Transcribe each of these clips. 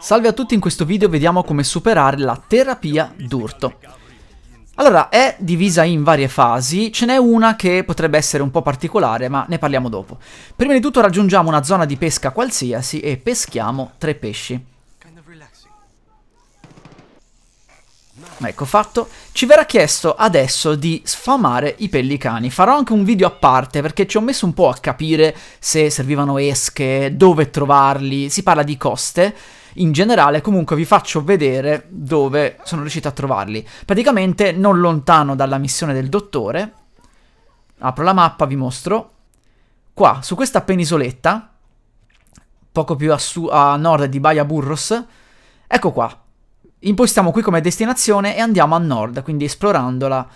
Salve a tutti, in questo video vediamo come superare la terapia d'urto. Allora, è divisa in varie fasi, ce n'è una che potrebbe essere un po' particolare, ma ne parliamo dopo. Prima di tutto raggiungiamo una zona di pesca qualsiasi e peschiamo tre pesci. Ecco fatto. Ci verrà chiesto adesso di sfamare i pellicani. Farò anche un video a parte perché ci ho messo un po' a capire se servivano esche, dove trovarli. Si parla di coste. In generale comunque vi faccio vedere dove sono riuscito a trovarli. Praticamente non lontano dalla missione del dottore. Apro la mappa, vi mostro. Qua, su questa penisoletta, poco più a, a nord di Baia Burros. Ecco qua, Impostiamo qui come destinazione e andiamo a nord, quindi esplorandola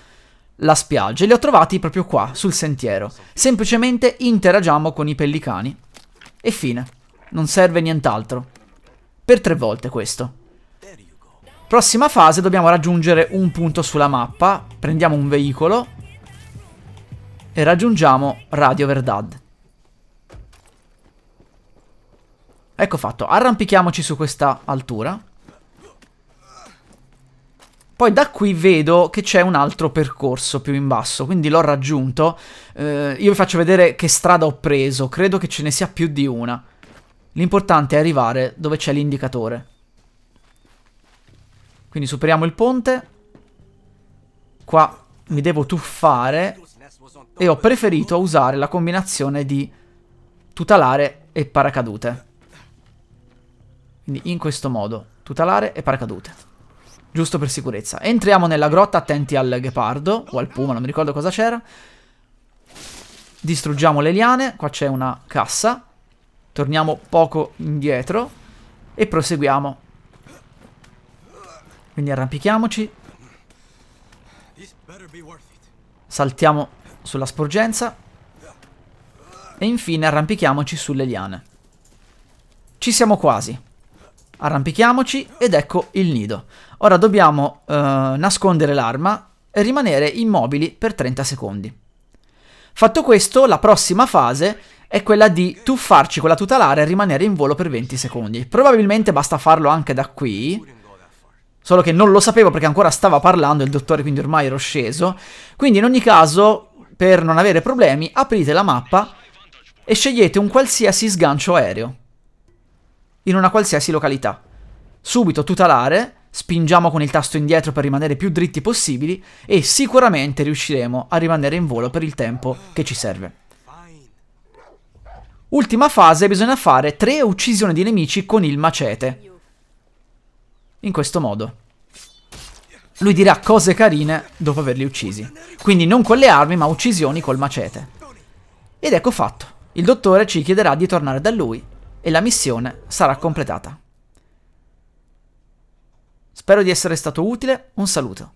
la spiaggia. E li ho trovati proprio qua, sul sentiero. Semplicemente interagiamo con i pellicani. E fine. Non serve nient'altro. Per tre volte questo. Prossima fase dobbiamo raggiungere un punto sulla mappa. Prendiamo un veicolo. E raggiungiamo Radio Verdad. Ecco fatto, arrampichiamoci su questa altura. Poi da qui vedo che c'è un altro percorso più in basso, quindi l'ho raggiunto. Eh, io vi faccio vedere che strada ho preso, credo che ce ne sia più di una. L'importante è arrivare dove c'è l'indicatore. Quindi superiamo il ponte. Qua mi devo tuffare e ho preferito usare la combinazione di tutelare e paracadute. Quindi in questo modo, tutelare e paracadute. Giusto per sicurezza. Entriamo nella grotta, attenti al ghepardo o al puma, non mi ricordo cosa c'era. Distruggiamo le liane, qua c'è una cassa. Torniamo poco indietro e proseguiamo. Quindi arrampichiamoci. Saltiamo sulla sporgenza. E infine arrampichiamoci sulle liane. Ci siamo quasi. Arrampichiamoci ed ecco il nido. Ora dobbiamo eh, nascondere l'arma e rimanere immobili per 30 secondi. Fatto questo, la prossima fase è quella di tuffarci con la tutelare e rimanere in volo per 20 secondi. Probabilmente basta farlo anche da qui. Solo che non lo sapevo perché ancora stava parlando il dottore, quindi ormai ero sceso. Quindi in ogni caso, per non avere problemi, aprite la mappa e scegliete un qualsiasi sgancio aereo in una qualsiasi località. Subito tutelare, spingiamo con il tasto indietro per rimanere più dritti possibili e sicuramente riusciremo a rimanere in volo per il tempo che ci serve. Ultima fase, bisogna fare tre uccisioni di nemici con il macete. In questo modo. Lui dirà cose carine dopo averli uccisi. Quindi non con le armi, ma uccisioni col macete. Ed ecco fatto. Il dottore ci chiederà di tornare da lui e la missione sarà completata. Spero di essere stato utile, un saluto.